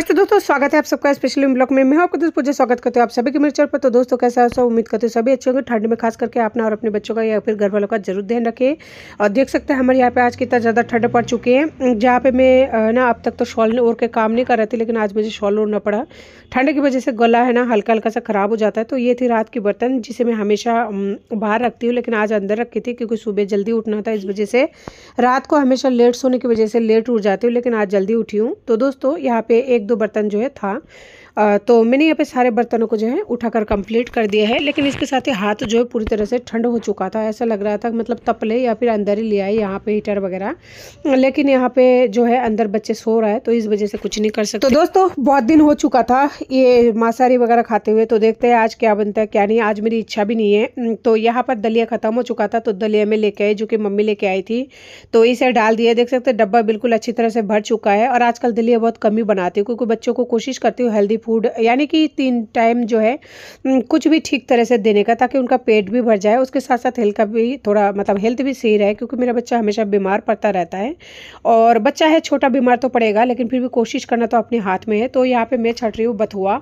नमस्ते दोस्तों स्वागत है आप सबका स्पेशल ब्लॉग में मैं आपको दोस्त पूजा स्वागत करते हो आप सभी के मेरे चैनल पर तो दोस्तों कैसा है सब उम्मीद करते हो सभी अच्छे होंगे ठंड में खास करके आपने और अपने बच्चों का या फिर घर वालों का जरूर ध्यान रखें और देख सकते हैं हमारे यहाँ पे आज कितना ज़्यादा ठंड पड़ चुके हैं जहाँ पे मैं ना अब तक तो शॉल ओर के काम नहीं कर रहे थे लेकिन आज मुझे शॉल ओढ़ना पड़ा ठंड की वजह से गला है ना हल्का हल्का सा ख़राब हो जाता है तो ये थी रात की बर्तन जिसे मैं हमेशा बाहर रखती हूँ लेकिन आज अंदर रखी थी क्योंकि सुबह जल्दी उठना था इस वजह से रात को हमेशा लेट सोने की वजह से लेट उठ जाती हूँ लेकिन आज जल्दी उठी हूँ तो दोस्तों यहाँ पे एक दो बर्तन जो है था तो मैंने यहाँ पे सारे बर्तनों को जो है उठाकर कंप्लीट कर दिया है लेकिन इसके साथ ही हाथ जो है पूरी तरह से ठंड हो चुका था ऐसा लग रहा था मतलब तपले या फिर अंदर ही ले आए यहाँ पे हीटर वगैरह लेकिन यहाँ पे जो है अंदर बच्चे सो रहा है तो इस वजह से कुछ नहीं कर सकते तो दोस्तों बहुत दिन हो चुका था ये मांसाहारी वगैरह खाते हुए तो देखते हैं आज क्या बनता है क्या नहीं आज मेरी इच्छा भी नहीं है तो यहाँ पर दलिया ख़त्म हो चुका था तो दलिया में लेके आई जो कि मम्मी लेके आई थी तो इसे डाल दिया देख सकते डब्बा बिल्कुल अच्छी तरह से भर चुका है और आजकल दलिया बहुत कम ही बनाती हूँ क्योंकि बच्चों को कोशिश करती हूँ हेल्दी फूड फूड यानी कि तीन टाइम जो है कुछ भी ठीक तरह से देने का ताकि उनका पेट भी भर जाए उसके साथ साथ हेल्थ का भी थोड़ा मतलब हेल्थ भी सही रहे क्योंकि मेरा बच्चा हमेशा बीमार पड़ता रहता है और बच्चा है छोटा बीमार तो पड़ेगा लेकिन फिर भी कोशिश करना तो अपने हाथ में है तो यहाँ पर मैं छट रही हूँ बथुआ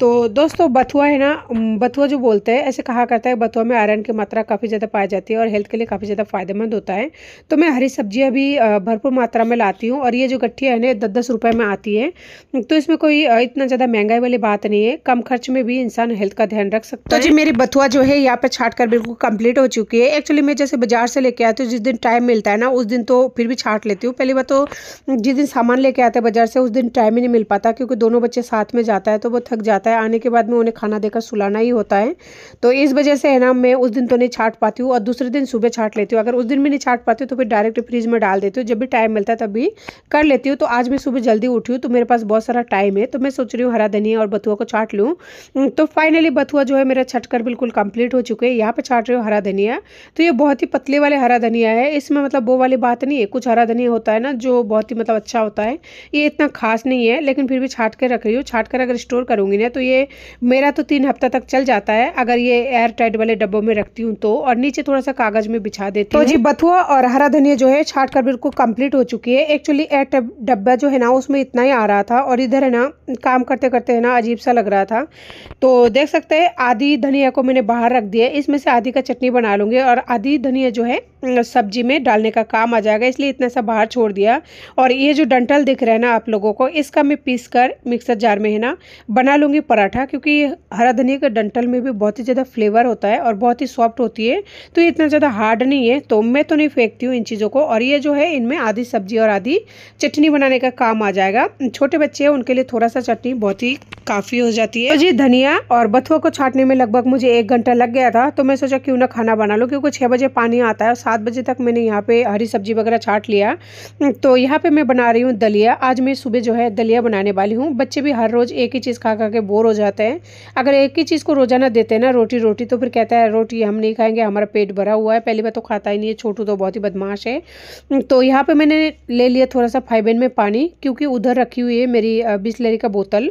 तो दोस्तों बथुआ है ना बथुआ जो बोलते हैं ऐसे कहा करता है बथुआ में आयरन की मात्रा काफ़ी ज़्यादा पाई जाती है और हेल्थ के लिए काफ़ी ज़्यादा फायदेमंद होता है तो मैं हरी सब्जियाँ भी भरपूर मात्रा में लाती हूँ और ये जो गट्ठी है ना दस दस रुपये में आती है तो इसमें कोई इतना ज़्यादा महंगाई वाली बात नहीं है कम खर्च में भी इंसान हेल्थ का ध्यान रख सकता तो है तो जी मेरी बथुआ जो है यहाँ पे छाट कर बिल्कुल कंप्लीट हो चुकी है एक्चुअली मैं जैसे बाजार से लेके आती हूँ जिस दिन टाइम मिलता है ना उस दिन तो फिर भी छाट लेती हूँ पहली बात तो जिस दिन सामान लेके आते हैं बाजार से उस दिन टाइम ही नहीं मिल पाता क्योंकि दोनों बच्चे साथ में जाता है तो वो थक जाता है आने के बाद में उन्हें खाना देकर सुलाना ही होता है तो इस वजह से है ना मैं उस दिन तो नहीं छाट पाती हूँ और दूसरे दिन सुबह छाट लेती हूँ अगर उस दिन भी नहीं छाट पाती हूँ तो फिर डायरेक्ट फ्रिज में डाल देती हूँ जब भी टाइम मिलता है तभी कर लेती हूँ तो आज मैं सुबह जल्दी उठी हूँ तो मेरे पास बहुत सारा टाइम है तो मैं सोच रही हूँ लूँ हरा धनिया और बथुआ को छाट लूँ तो फाइनली बथुआ जो है मेरा छट बिल्कुल कम्प्लीट हो चुके हैं यहाँ पर छाट रहे हो हरा धनिया तो ये बहुत ही पतले वाले हरा धनिया है इसमें मतलब वो वाली बात नहीं है कुछ हरा धनिया होता है ना जो बहुत ही मतलब अच्छा होता है ये इतना खास नहीं है लेकिन फिर भी छाट कर रख रही हूँ छाट कर अगर स्टोर करूँगी ना तो ये मेरा तो तीन हफ्ता तक चल जाता है अगर ये एयर टाइट वाले डब्बों में रखती हूँ तो और नीचे थोड़ा सा कागज में बिछा देती हूँ तो जी बथुआ और हरा धनिया जो है छाट कर बिल्कुल कम्प्लीट हो चुकी है एक्चुअली एयर डब्बा जो है ना उसमें इतना ही आ रहा था और इधर है ना काम कर करते करते है ना अजीब सा लग रहा था तो देख सकते हैं आधी धनिया को मैंने बाहर रख दिया इसमें से आधी का चटनी बना लूँगी और आधी धनिया जो है सब्जी में डालने का काम आ जाएगा इसलिए इतना सा बाहर छोड़ दिया और ये जो डंटल दिख रहा है ना आप लोगों को इसका मैं पीस कर मिक्सर जार में है ना बना लूँगी पराठा क्योंकि हरा धनिया के डंटल में भी बहुत ही ज़्यादा फ्लेवर होता है और बहुत ही सॉफ्ट होती है तो ये इतना ज़्यादा हार्ड नहीं है तो मैं तो नहीं फेंकती हूँ इन चीज़ों को और ये जो है इनमें आधी सब्जी और आधी चटनी बनाने का काम आ जाएगा छोटे बच्चे हैं उनके लिए थोड़ा सा चटनी बहुत ही काफ़ी हो जाती है तो जी धनिया और बथुआ को छाटने में लगभग मुझे एक घंटा लग गया था तो मैं सोचा क्यों ना खाना बना लूँ क्योंकि छः बजे पानी आता है और सात बजे तक मैंने यहाँ पे हरी सब्जी वगैरह छाट लिया तो यहाँ पे मैं बना रही हूँ दलिया आज मैं सुबह जो है दलिया बनाने वाली हूँ बच्चे भी हर रोज़ एक ही चीज़ खा खा के बोर हो जाते हैं अगर एक ही चीज़ को रोजाना देते हैं ना रोटी रोटी तो फिर कहता है रोटी हम नहीं खाएंगे हमारा पेट भरा हुआ है पहली बार तो खाता ही नहीं है छोटू तो बहुत ही बदमाश है तो यहाँ पर मैंने ले लिया थोड़ा सा फाइबेन में पानी क्योंकि उधर रखी हुई है मेरी बिस्लरी का बोतल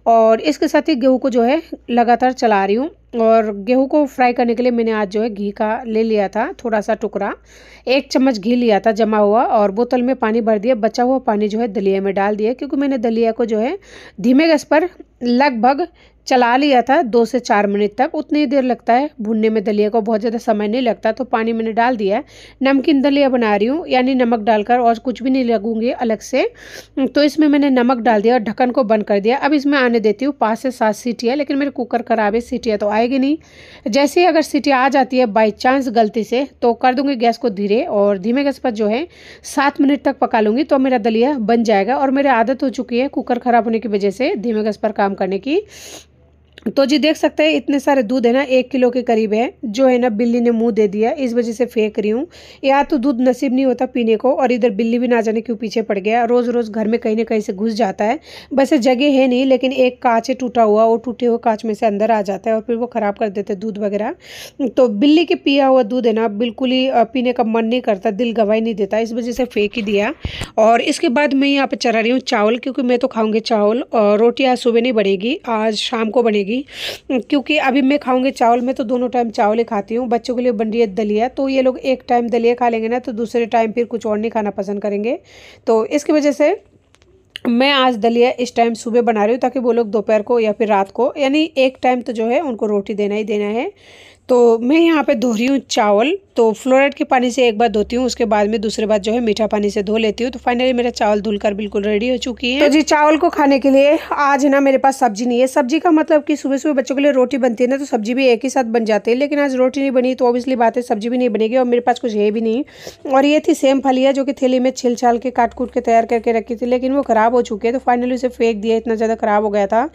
और इसके साथ ही गेहूँ को जो है लगातार चला रही हूँ और गेहूँ को फ्राई करने के लिए मैंने आज जो है घी का ले लिया था थोड़ा सा टुकड़ा एक चम्मच घी लिया था जमा हुआ और बोतल में पानी भर दिया बचा हुआ पानी जो है दलिया में डाल दिया क्योंकि मैंने दलिया को जो है धीमे गैस पर लगभग चला लिया था दो से चार मिनट तक उतनी देर लगता है भुनने में दलिया को बहुत ज़्यादा समय नहीं लगता तो पानी मैंने डाल दिया है नमकीन दलिया बना रही हूँ यानी नमक डालकर और कुछ भी नहीं लगूंगी अलग से तो इसमें मैंने नमक डाल दिया और ढक्कन को बंद कर दिया अब इसमें आने देती हूँ पाँच से सात सीटियाँ लेकिन मेरे कुकर खराब है सीटियाँ तो आएगी नहीं जैसे ही अगर सीटियाँ आ जाती है बाई चांस गलती से तो कर दूँगी गैस को धीरे और धीमे गैस पर जो है सात मिनट तक पका लूँगी तो मेरा दलिया बन जाएगा और मेरी आदत हो चुकी है कुकर ख़राब होने की वजह से धीमे गैस पर काम करने की तो जी देख सकते हैं इतने सारे दूध है ना एक किलो के करीब है जो है ना बिल्ली ने मुंह दे दिया इस वजह से फेंक रही हूँ या तो दूध नसीब नहीं होता पीने को और इधर बिल्ली भी ना जाने क्यों पीछे पड़ गया रोज़ रोज़ घर में कहीं ना कहीं से घुस जाता है वैसे जगह है नहीं लेकिन एक कांच है टूटा हुआ वो टूटे हुए कांच में से अंदर आ जाता है और फिर वो ख़राब कर देते दूध वगैरह तो बिल्ली के पिया हुआ दूध है ना बिल्कुल ही पीने का मन नहीं करता दिल गवाही नहीं देता इस वजह से फेंक ही दिया और इसके बाद मैं यहाँ पर चरा रही हूँ चावल क्योंकि मैं तो खाऊँगी चावल और रोटी आज सुबह नहीं बनेगी आज शाम को बनेगी जाएगी क्योंकि अभी मैं खाऊंगी चावल में तो दोनों टाइम चावल ही खाती हूँ बच्चों के लिए बन रही है दलिया तो ये लोग एक टाइम दलिया खा लेंगे ना तो दूसरे टाइम फिर कुछ और नहीं खाना पसंद करेंगे तो इसकी वजह से मैं आज दलिया इस टाइम सुबह बना रही हूँ ताकि वो लोग दोपहर को या फिर रात को यानी एक टाइम तो जो है उनको रोटी देना ही देना है तो मैं यहाँ पे धो रही हूँ चावल तो फ्लोराइड के पानी से एक बार धोती हूँ उसके बाद में दूसरे बार जो है मीठा पानी से धो लेती हूँ तो फाइनली मेरा चावल धुलकर बिल्कुल रेडी हो चुकी है तो जी चावल को खाने के लिए आज ना मेरे पास सब्जी नहीं है सब्जी का मतलब कि सुबह सुबह बच्चों के लिए रोटी बनती है ना तो सब्जी भी एक ही साथ बन जाती है लेकिन आज रोटी नहीं बनी तो ऑब्वियसली बात है सब्जी भी नहीं बनेगी और मेरे पास कुछ है भी नहीं और ये थी सेम फलियाँ जो कि थैली में छिल छाल के काट कूट के तैयार करके रखी थी लेकिन वो ख़राब हो चुकी है तो फाइनली उसे फेंक दिया इतना ज़्यादा ख़राब हो गया था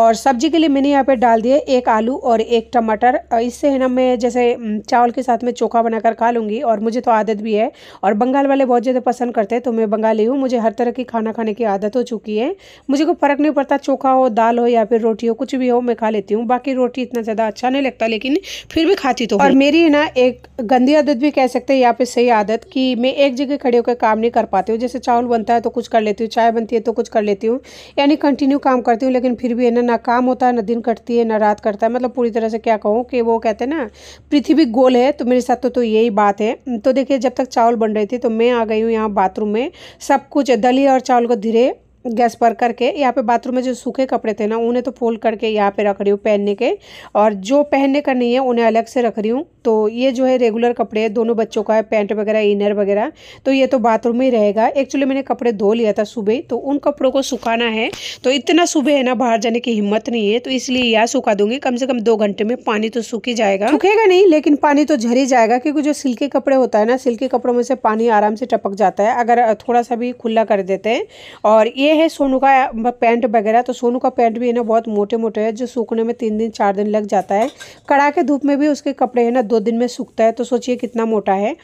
और सब्जी के लिए मैंने यहाँ पर डाल दिया एक आलू और एक टमाटर इससे है ना मैं जैसे चावल के साथ में चोखा बनाकर खा लूँगी और मुझे तो आदत भी है और बंगाल वाले बहुत ज़्यादा पसंद करते हैं तो मैं बंगाली हूँ मुझे हर तरह की खाना खाने की आदत हो चुकी है मुझे कोई फ़र्क नहीं पड़ता चोखा हो दाल हो या फिर रोटी हो कुछ भी हो मैं खा लेती हूँ बाकी रोटी इतना ज़्यादा अच्छा नहीं लगता लेकिन फिर भी खाती तो और मेरी है ना एक गंदी आदत भी कह सकते हैं या फिर सही आदत कि मैं एक जगह खड़े होकर काम नहीं कर पाती हूँ जैसे चावल बनता है तो कुछ कर लेती हूँ चाय बनती है तो कुछ कर लेती हूँ यानी कंटिन्यू काम करती हूँ लेकिन फिर भी है ना ना काम होता है ना दिन कटती है ना रात करता है मतलब पूरी तरह से क्या कहूँ कि वो कहते हैं है ना पृथ्वी गोल है तो मेरे साथ तो, तो यही बात है तो देखिए जब तक चावल बन रहे थे तो मैं आ गई हूँ यहाँ बाथरूम में सब कुछ दलिया और चावल को धीरे गैस पर करके यहाँ पे बाथरूम में जो सूखे कपड़े थे ना उन्हें तो फोल्ड करके यहाँ पे रख रही हूँ पहनने के और जो पहनने का नहीं है उन्हें अलग से रख रही हूँ तो ये जो है रेगुलर कपड़े दोनों बच्चों का है पैंट वगैरह इनर वगैरह तो ये तो बाथरूम में ही रहेगा एक्चुअली मैंने कपड़े धो लिया था सुबह तो उन कपड़ों को सुखाना है तो इतना सुबह है ना बाहर जाने की हिम्मत नहीं है तो इसलिए यह सुखा दूंगी कम से कम दो घंटे में पानी तो सूख ही जाएगा सूखेगा नहीं लेकिन पानी तो झर ही जाएगा क्योंकि जो सिल्के कपड़े होता है ना सिल्के कपड़ों में से पानी आराम से टपक जाता है अगर थोड़ा सा भी खुला कर देते हैं और ये है सोनू का पैंट वगैरह तो सोनू का पैंट भी है ना बहुत मोटे मोटे है जो सूखने में तीन दिन चार दिन लग जाता है कड़ा के धूप में भी उसके कपड़े है ना दो दिन में सूखता है तो सोचिए कितना मोटा है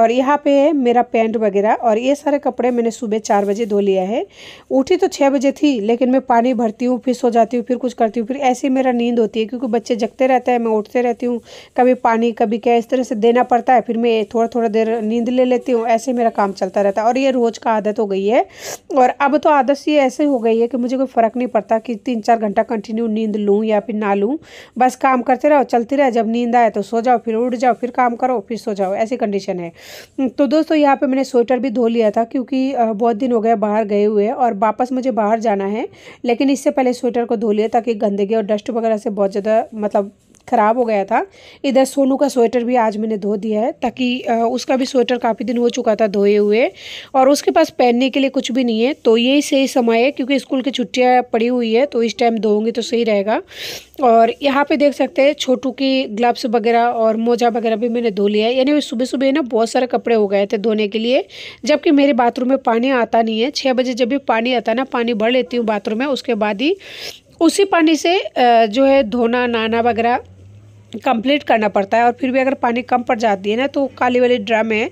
और यहाँ पे है मेरा पैंट वगैरह और ये सारे कपड़े मैंने सुबह चार बजे धो लिया है उठी तो छः बजे थी लेकिन मैं पानी भरती हूँ फिर सो जाती हूँ फिर कुछ करती हूँ फिर ऐसे मेरा नींद होती है क्योंकि बच्चे जगते रहते हैं मैं उठते रहती हूँ कभी पानी कभी क्या इस तरह से देना पड़ता है फिर मैं थोड़ा थोड़ा देर नींद ले लेती हूँ ऐसे मेरा काम चलता रहता है और ये रोज़ का आदत हो गई है और अब तो आदत बस ये ऐसे हो गई है कि मुझे कोई फ़र्क नहीं पड़ता कि तीन चार घंटा कंटिन्यू नींद लूँ या फिर ना लूँ बस काम करते रहो चलते रहो जब नींद आए तो सो जाओ फिर उठ जाओ फिर काम करो फिर सो जाओ ऐसी कंडीशन है तो दोस्तों यहाँ पर मैंने स्वेटर भी धो लिया था क्योंकि बहुत दिन हो गया बाहर गए हुए और वापस मुझे बाहर जाना है लेकिन इससे पहले स्वेटर को धो लिया ताकि गंदगी और डस्ट वगैरह से बहुत ज़्यादा मतलब ख़राब हो गया था इधर सोनू का स्वेटर भी आज मैंने धो दिया है ताकि उसका भी स्वेटर काफ़ी दिन हो चुका था धोए हुए और उसके पास पहनने के लिए कुछ भी नहीं है तो यही सही समय है क्योंकि स्कूल की छुट्टियाँ पड़ी हुई है तो इस टाइम धोऊंगी तो सही रहेगा और यहाँ पर देख सकते हैं छोटू की ग्लव्स वगैरह और मोजा वगैरह भी मैंने धो लिया है यानी सुबह सुबह ना बहुत सारे कपड़े हो गए थे धोने के लिए जबकि मेरे बाथरूम में पानी आता नहीं है छः बजे जब भी पानी आता ना पानी भर लेती हूँ बाथरूम में उसके बाद ही उसी पानी से जो है धोना नाना वगैरह कंप्लीट करना पड़ता है और फिर भी अगर पानी कम पड़ जाती है ना तो काली वाली ड्रम है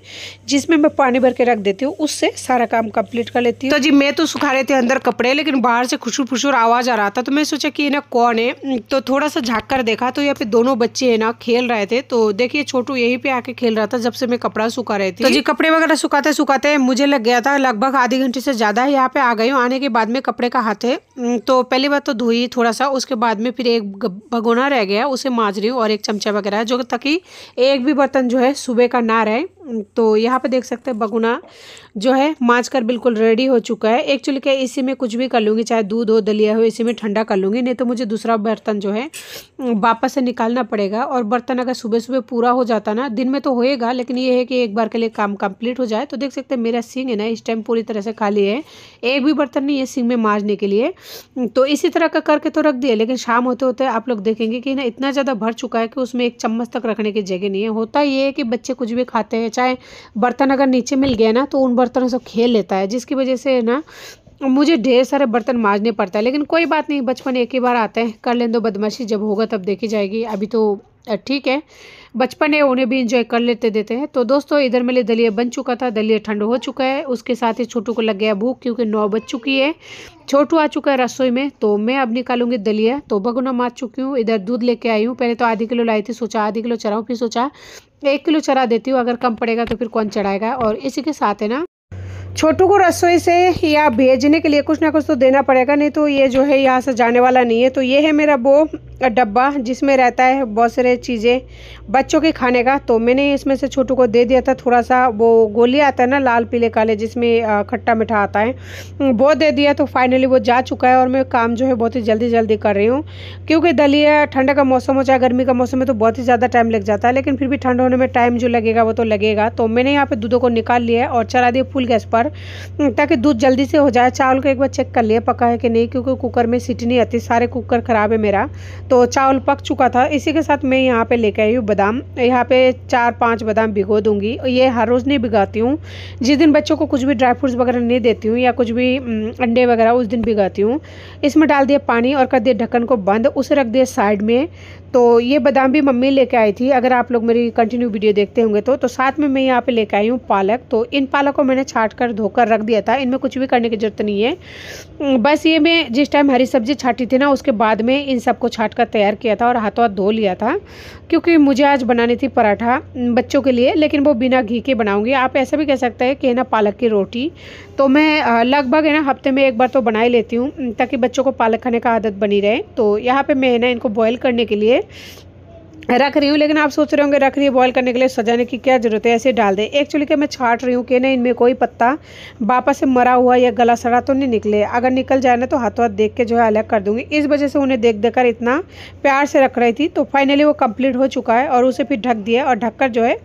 जिसमें मैं पानी भर के रख देती हूँ उससे सारा काम कंप्लीट कर लेती हूँ तो जी मैं तो सुखा रहे थे अंदर कपड़े लेकिन बाहर से खुशूर खुशूर आवाज़ आ रहा था तो मैं सोचा कि ये ना कौन है हम्म, तो थोड़ा सा झाँक कर देखा तो यहाँ पे दोनों बच्चे है ना खेल रहे थे तो देखिए छोटू यहीं पे आके खेल रहा था जब से मैं कपड़ा सुखा रहे थी तो जी कपड़े वगैरह सुखाते सुखाते मुझे लग गया था लगभग आधे घंटे से ज़्यादा यहाँ पे आ गई हूँ आने के बाद में कपड़े का हाथ है हम्म, तो पहली बार तो धोई थोड़ा सा उसके बाद में फिर एक भगोना रह गया उसे माज रही हूँ और एक चमचा वगैरह जो ताकि एक भी बर्तन जो है सुबह का ना रहे तो यहाँ पे देख सकते हैं बगुना जो है माच कर बिल्कुल रेडी हो चुका है एक्चुअली क्या इसी में कुछ भी कर लूँगी चाहे दूध हो दलिया हो इसी में ठंडा कर लूँगी नहीं तो मुझे दूसरा बर्तन जो है वापस से निकालना पड़ेगा और बर्तन अगर सुबह सुबह पूरा हो जाता ना दिन में तो होएगा लेकिन ये है कि एक बार के लिए काम कम्प्लीट हो जाए तो देख सकते हैं मेरा सिंग है ना इस टाइम पूरी तरह से खाली है एक भी बर्तन नहीं है सिंग में माँजने के लिए तो इसी तरह का करके तो रख दिया लेकिन शाम होते होते आप लोग देखेंगे कि ना इतना ज़्यादा भर चुका है कि उसमें एक चम्मच तक रखने की जगह नहीं है होता ये है कि बच्चे कुछ भी खाते हैं चाहे बर्तन अगर नीचे मिल गया ना तो उन बर्तनों से खेल लेता है जिसकी वजह से ना मुझे ढेर सारे बर्तन माँजने पड़ता है लेकिन कोई बात नहीं बचपन एक ही बार आते हैं कर लें दो तो बदमाशी जब होगा तब देखी जाएगी अभी तो ठीक है बचपन है उन्हें भी इंजॉय कर लेते देते हैं तो दोस्तों इधर मेरे दलिया बन चुका था दलिया ठंड हो चुका है उसके साथ ही छोटू को लग गया भूख क्योंकि नौ बज चुकी है छोटू आ चुका है रसोई में तो मैं अब निकालूंगी दलिया तो बगुना मार चुकी हूँ इधर दूध लेके आई हूँ पहले तो आधी किलो लाई थी सोचा आधी किलो चराऊँ फिर सोचा एक किलो चरा देती हूँ अगर कम पड़ेगा तो फिर कौन चढ़ाएगा और इसी के साथ है ना छोटू को रसोई से या भेजने के लिए कुछ ना कुछ तो देना पड़ेगा नहीं तो ये जो है यहाँ से जाने वाला नहीं है तो ये है मेरा वो डब्बा जिसमें रहता है बहुत सारे चीज़ें बच्चों के खाने का तो मैंने इसमें से छोटू को दे दिया था थोड़ा सा वो गोली आता है ना लाल पीले काले जिसमें खट्टा मीठा आता है वो दे दिया तो फाइनली वो जा चुका है और मैं काम जो है बहुत ही जल्दी जल्दी कर रही हूँ क्योंकि दलिया ठंड का मौसम हो चाहे गर्मी का मौसम है तो बहुत ही ज़्यादा टाइम लग जाता है लेकिन फिर भी ठंड होने में टाइम जो लगेगा वो तो लगेगा तो मैंने यहाँ पर दूधों को निकाल लिया और चला दिया फुल गैस पर कर हम्म, ताकि दूध जल्दी से हो जाए चावल को एक बार चेक कर लिया पका है कि नहीं क्योंकि कुकर में सीटी नहीं आती सारे कुकर ख़राब है मेरा तो चावल पक चुका था इसी के साथ मैं यहाँ पे लेके आई हूँ बादाम यहाँ पे चार पांच बादाम भिगो दूँगी ये हर रोज़ नहीं भिगाती हूँ जिस दिन बच्चों को कुछ भी ड्राई फ्रूट्स वगैरह नहीं देती हूँ या कुछ भी हम्म, अंडे वगैरह उस दिन भिगाती हूँ इसमें डाल दिया पानी और कर दिया ढक्कन को बंद उसे रख दिया साइड में तो ये बादाम भी मम्मी लेके आई थी अगर आप लोग मेरी कंटिन्यू वीडियो देखते होंगे तो, तो साथ में मैं यहाँ पे लेके आई हूँ पालक तो इन पालक को मैंने छाट कर कर धोकर रख दिया था इनमें कुछ भी करने की ज़रूरत नहीं है बस ये मैं जिस टाइम हरी सब्जी छाटी थी ना उसके बाद में इन सबको छाट कर तैयार किया था और हाथों हाथ धो लिया था क्योंकि मुझे आज बनानी थी पराठा बच्चों के लिए लेकिन वो बिना घी के बनाऊँगी आप ऐसा भी कह सकते हैं कि ना पालक की रोटी तो मैं लगभग है ना हफ्ते में एक बार तो बना ही लेती हूँ ताकि बच्चों को पालक खाने का आदत बनी रहे तो यहाँ पर मैं ना इनको बॉयल करने के लिए रख रही हूँ लेकिन आप सोच रहे होंगे रख रही है बॉयल करने के लिए सजाने की क्या ज़रूरत है ऐसे डाल दें एक्चुअली क्या मैं छाट रही हूँ कि ना इनमें कोई पत्ता वापस से मरा हुआ या गला सड़ा तो नहीं निकले अगर निकल जाए ना तो हाथों हाथ देख के जो है अलग कर दूंगी इस वजह से उन्हें देख देख कर इतना प्यार से रख रही थी तो फाइनली वो कम्प्लीट हो चुका है और उसे फिर ढक दिया और ढक जो है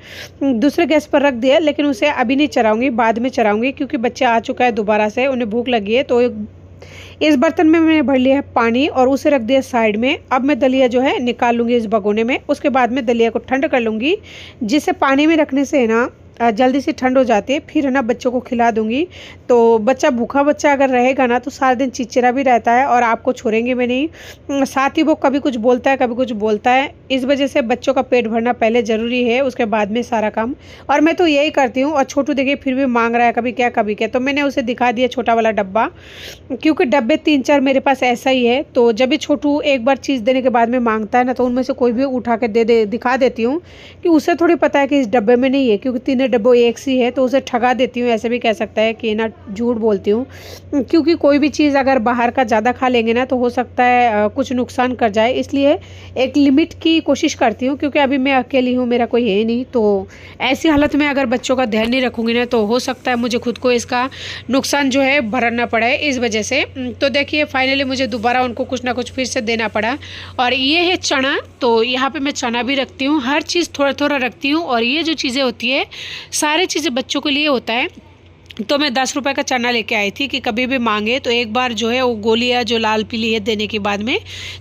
दूसरे गैस पर रख दिया लेकिन उसे अभी नहीं चराऊँगी बाद में चराऊँगी क्योंकि बच्चे आ चुका है दोबारा से उन्हें भूख लगी है तो इस बर्तन में मैंने भर लिया है पानी और उसे रख दिया साइड में अब मैं दलिया जो है निकाल लूँगी इस भगोने में उसके बाद में दलिया को ठंड कर लूँगी जिसे पानी में रखने से है ना जल्दी से ठंड हो जाती है फिर है ना बच्चों को खिला दूंगी तो बच्चा भूखा बच्चा अगर रहेगा ना तो सारे दिन चिचरा भी रहता है और आपको छोड़ेंगे भी नहीं साथ ही वो कभी कुछ बोलता है कभी कुछ बोलता है इस वजह से बच्चों का पेट भरना पहले ज़रूरी है उसके बाद में सारा काम और मैं तो यही करती हूँ और छोटू देखिए फिर भी मांग रहा है कभी क्या कभी क्या तो मैंने उसे दिखा दिया छोटा वाला डब्बा क्योंकि डब्बे तीन चार मेरे पास ऐसा ही है तो जब भी छोटू एक बार चीज़ देने के बाद में मांगता है ना तो उनमें से कोई भी उठा के दे दे दिखा देती हूँ कि उसे थोड़ी पता है कि इस डब्बे में नहीं है क्योंकि तीन अपने डब्बो एक सी है तो उसे ठगा देती हूँ ऐसे भी कह सकता है कि ना झूठ बोलती हूँ क्योंकि कोई भी चीज़ अगर बाहर का ज़्यादा खा लेंगे ना तो हो सकता है कुछ नुकसान कर जाए इसलिए एक लिमिट की कोशिश करती हूँ क्योंकि अभी मैं अकेली हूँ मेरा कोई है नहीं तो ऐसी हालत में अगर बच्चों का ध्यान नहीं रखूँगी ना तो हो सकता है मुझे खुद को इसका नुकसान जो है भरना पड़े इस वजह से तो देखिए फाइनली मुझे दोबारा उनको कुछ ना कुछ फिर से देना पड़ा और ये है चना तो यहाँ पर मैं चना भी रखती हूँ हर चीज़ थोड़ा थोड़ा रखती हूँ और ये जो चीज़ें होती है सारे चीज़ें बच्चों के लिए होता है तो मैं दस रुपए का चना लेके आई थी कि कभी भी मांगे तो एक बार जो है वो गोलियाँ जो लाल पीली है देने के बाद में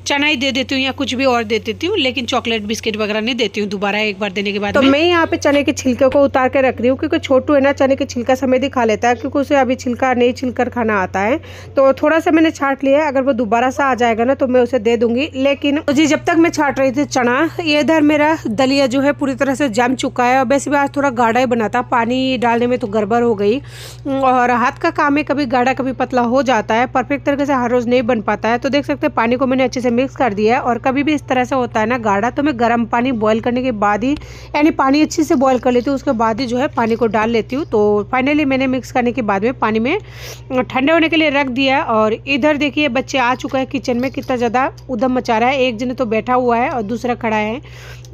चना ही दे देती हूँ या कुछ भी और दे देती हूँ लेकिन चॉकलेट बिस्किट वगैरह नहीं देती हूँ दोबारा एक बार देने के बाद तो मैं यहाँ पे चने के छिलके को उतार के रख रही हूँ क्योंकि छोटू है ना चने के छिलका समेत ही खा लेता है क्योंकि उसे अभी छिलका नहीं छिलकर खाना आता है तो थोड़ा सा मैंने छाट लिया है अगर वो दोबारा सा आ जाएगा ना तो मैं उसे दे दूंगी लेकिन जी जब तक मैं छाट रही थी चना ये इधर मेरा दलिया जो है पूरी तरह से जम चुका है और वैसे भी आज थोड़ा गाढ़ा ही बना था पानी डालने में तो गड़बड़ हो गई हम्म, और हाथ का काम है कभी गाढ़ा कभी पतला हो जाता है परफेक्ट तरीके से हर रोज़ नहीं बन पाता है तो देख सकते हैं पानी को मैंने अच्छे से मिक्स कर दिया है और कभी भी इस तरह से होता है ना गाढ़ा तो मैं गर्म पानी बॉयल करने के बाद ही यानी पानी अच्छे से बॉयल कर लेती हूँ उसके बाद ही जो है पानी को डाल लेती हूँ तो फाइनली मैंने मिक्स करने के बाद में पानी में ठंडे होने के लिए रख दिया और इधर देखिए बच्चे आ चुका है किचन में कितना ज़्यादा उधम मचा रहा है एक जने तो बैठा हुआ है और दूसरा खड़ा है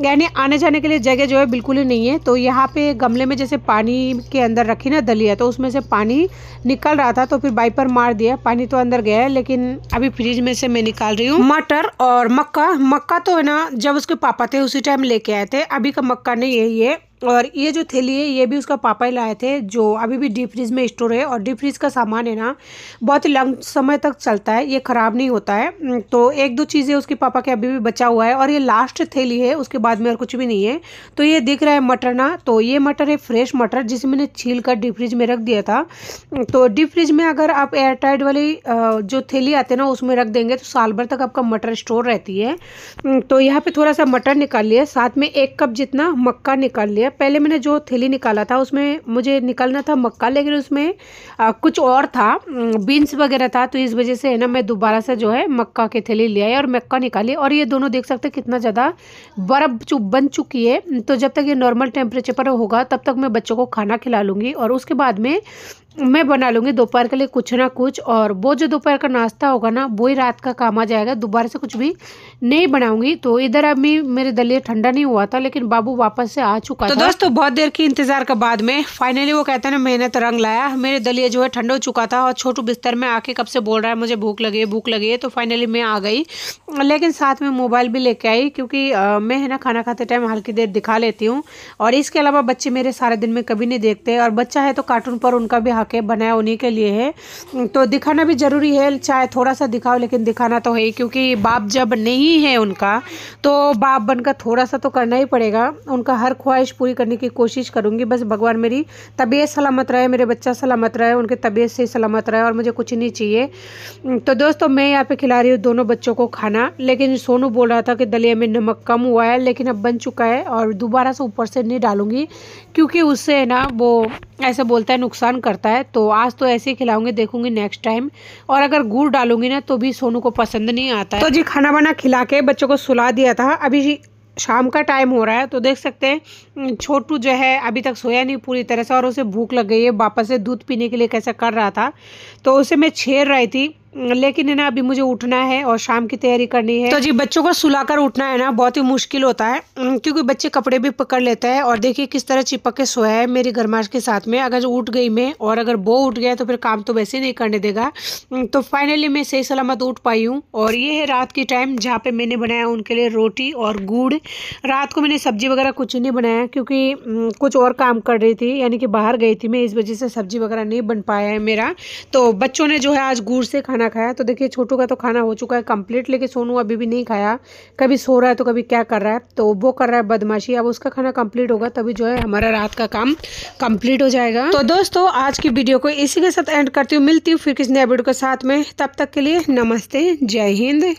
यानी आने जाने के लिए जगह जो है बिल्कुल ही नहीं है तो यहाँ पे गमले में जैसे पानी के अंदर रखी ना दलिया तो उसमें से पानी निकल रहा था तो फिर बाइपर मार दिया पानी तो अंदर गया है लेकिन अभी फ्रिज में से मैं निकाल रही हूँ मटर और मक्का मक्का तो है ना जब उसके पापा थे उसी टाइम लेके आए थे अभी का मक्का नहीं है ये और ये जो थैली है ये भी उसका पापा ही लाए थे जो अभी भी डीप फ्रिज में स्टोर है और डीप फ्रिज का सामान है ना बहुत ही लंबे समय तक चलता है ये ख़राब नहीं होता है हम्म, तो एक दो चीज़ें उसके पापा के अभी भी बचा हुआ है और ये लास्ट थैली है उसके बाद में और कुछ भी नहीं है तो ये दिख रहा है मटर ना तो ये मटर है फ्रेश मटर जिसे मैंने छील कर डीप फ्रिज में रख दिया था हम्म, तो डीप फ्रिज में अगर आप एयर टाइट वाली जो थैली आते ना उसमें रख देंगे तो साल भर तक आपका मटर स्टोर रहती है हम्म, तो यहाँ पर थोड़ा सा मटर निकाल लिया साथ में एक कप जितना मक्का निकाल लिया गया पहले मैंने जो थैली निकाला था उसमें मुझे निकालना था मक्का लेकिन उसमें आ, कुछ और था बीन्स वगैरह था तो इस वजह से है ना मैं दोबारा से जो है मक्का की थैली ले आई और मक्का निकाली और ये दोनों देख सकते कितना ज़्यादा बर्फ़ चु, बन चुकी है तो जब तक ये नॉर्मल टेम्परेचर पर होगा तब तक मैं बच्चों को खाना खिला लूँगी और उसके बाद में मैं बना लूँगी दोपहर के लिए कुछ ना कुछ और वो जो दोपहर का नाश्ता होगा ना वो ही रात का काम आ जाएगा दोबारा से कुछ भी नहीं बनाऊंगी तो इधर अभी मेरे दलिया ठंडा नहीं हुआ था लेकिन बाबू वापस से आ चुका तो था। दोस्तों बहुत देर के इंतजार के बाद में फाइनली वो कहते ना मेहनत रंग लाया मेरे दलिया जो है ठंड हो चुका था और छोटू बिस्तर में आके कब से बोल रहा है मुझे भूख लगी है भूख लगी है तो फाइनली मैं आ गई लेकिन साथ में मोबाइल भी लेके आई क्योंकि मैं है ना खाना खाते टाइम हल्की देर दिखा लेती हूँ और इसके अलावा बच्चे मेरे सारे दिन में कभी नहीं देखते और बच्चा है तो कार्टून पर उनका भी के बनाया उन्हीं के लिए है तो दिखाना भी ज़रूरी है चाहे थोड़ा सा दिखाओ लेकिन दिखाना तो है ही क्योंकि बाप जब नहीं है उनका तो बाप बनकर थोड़ा सा तो करना ही पड़ेगा उनका हर ख्वाहिश पूरी करने की कोशिश करूँगी बस भगवान मेरी तबीयत सलामत रहे मेरे बच्चा सलामत रहे उनकी तबीयत से सलामत रहे और मुझे कुछ नहीं चाहिए तो दोस्तों मैं यहाँ पे खिला रही हूँ दोनों बच्चों को खाना लेकिन सोनू बोल रहा था कि दलिया में नमक कम हुआ है लेकिन अब बन चुका है और दोबारा से ऊपर से नहीं डालूंगी क्योंकि उससे है ना वो ऐसा बोलता है नुकसान करता है तो आज तो ऐसे ही खिलाऊंगी देखूंगी नेक्स्ट टाइम और अगर गुड़ डालूंगी ना तो भी सोनू को पसंद नहीं आता है तो जी खाना वाना खिला के बच्चों को सुला दिया था अभी शाम का टाइम हो रहा है तो देख सकते हैं छोटू जो है अभी तक सोया नहीं पूरी तरह से और उसे भूख लग गई है वापस से दूध पीने के लिए कैसा कर रहा था तो उसे मैं छेड़ रही थी लेकिन है ना अभी मुझे उठना है और शाम की तैयारी करनी है तो जी बच्चों को सुलाकर उठना है ना बहुत ही मुश्किल होता है क्योंकि बच्चे कपड़े भी पकड़ लेते हैं और देखिए किस तरह चिपक के सोया है मेरी गरमाश के साथ में अगर उठ गई मैं और अगर वो उठ गया तो फिर काम तो वैसे नहीं करने देगा तो फाइनली मैं सही सलामत उठ पाई हूँ और ये है रात की टाइम जहाँ पर मैंने बनाया उनके लिए रोटी और गुड़ रात को मैंने सब्जी वगैरह कुछ नहीं बनाया क्योंकि कुछ और काम कर रही थी यानी कि बाहर गई थी मैं इस वजह से सब्जी वगैरह नहीं बन पाया है मेरा तो बच्चों ने जो है आज गुड़ से खाना खाना खाया तो देखिए छोटू का तो खाना हो चुका है कंप्लीट लेकिन सोनू अभी भी नहीं खाया कभी सो रहा है तो कभी क्या कर रहा है तो वो कर रहा है बदमाशी अब उसका खाना कंप्लीट होगा तभी जो है हमारा रात का काम कंप्लीट हो जाएगा तो दोस्तों आज की वीडियो को इसी के साथ एंड करती हूँ मिलती हूँ फिर किसी नए वीडियो के साथ में तब तक के लिए नमस्ते जय हिंद